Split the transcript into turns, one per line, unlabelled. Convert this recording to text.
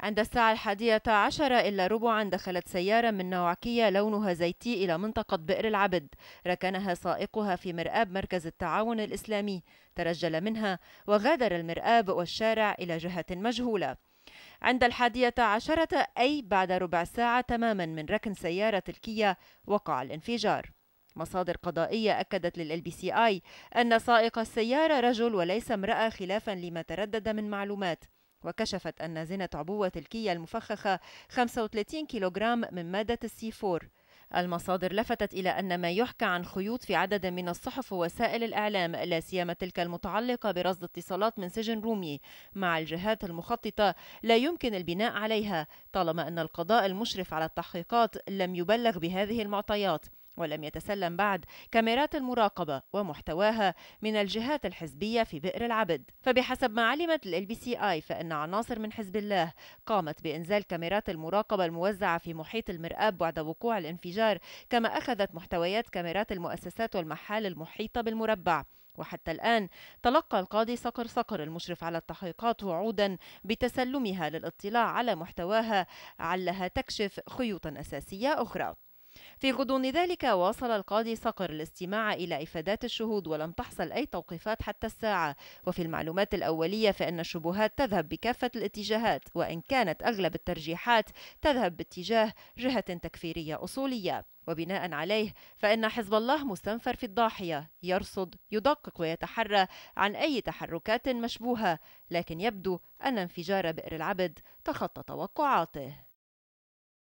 عند الساعة الحادية عشرة إلا ربعا دخلت سيارة من نوع كيا لونها زيتي إلى منطقة بئر العبد ركنها سائقها في مرآب مركز التعاون الإسلامي ترجل منها وغادر المرآب والشارع إلى جهة مجهولة عند الحادية عشرة أي بعد ربع ساعة تماما من ركن سيارة الكيا وقع الانفجار مصادر قضائية أكدت للال بي سي آي أن سائق السيارة رجل وليس امرأة خلافا لما تردد من معلومات وكشفت أن زنة عبوة تلكية المفخخة 35 كيلوغرام من مادة السي 4 المصادر لفتت إلى أن ما يحكى عن خيوط في عدد من الصحف ووسائل الإعلام لا سيما تلك المتعلقة برصد اتصالات من سجن رومي مع الجهات المخططة لا يمكن البناء عليها طالما أن القضاء المشرف على التحقيقات لم يبلغ بهذه المعطيات ولم يتسلم بعد كاميرات المراقبة ومحتواها من الجهات الحزبية في بئر العبد فبحسب ما علمت ال بي سي آي فإن عناصر من حزب الله قامت بإنزال كاميرات المراقبة الموزعة في محيط المرآب بعد وقوع الانفجار كما أخذت محتويات كاميرات المؤسسات والمحال المحيطة بالمربع وحتى الآن تلقى القاضي صقر صقر المشرف على التحقيقات وعودا بتسلمها للاطلاع على محتواها علها تكشف خيوطا أساسية أخرى في غضون ذلك واصل القاضي صقر الاستماع إلى إفادات الشهود ولم تحصل أي توقيفات حتى الساعة وفي المعلومات الأولية فإن الشبهات تذهب بكافة الاتجاهات وإن كانت أغلب الترجيحات تذهب باتجاه جهة تكفيرية أصولية وبناء عليه فإن حزب الله مستنفر في الضاحية يرصد يدقق ويتحرى عن أي تحركات مشبوهة لكن يبدو أن انفجار بئر العبد تخطى توقعاته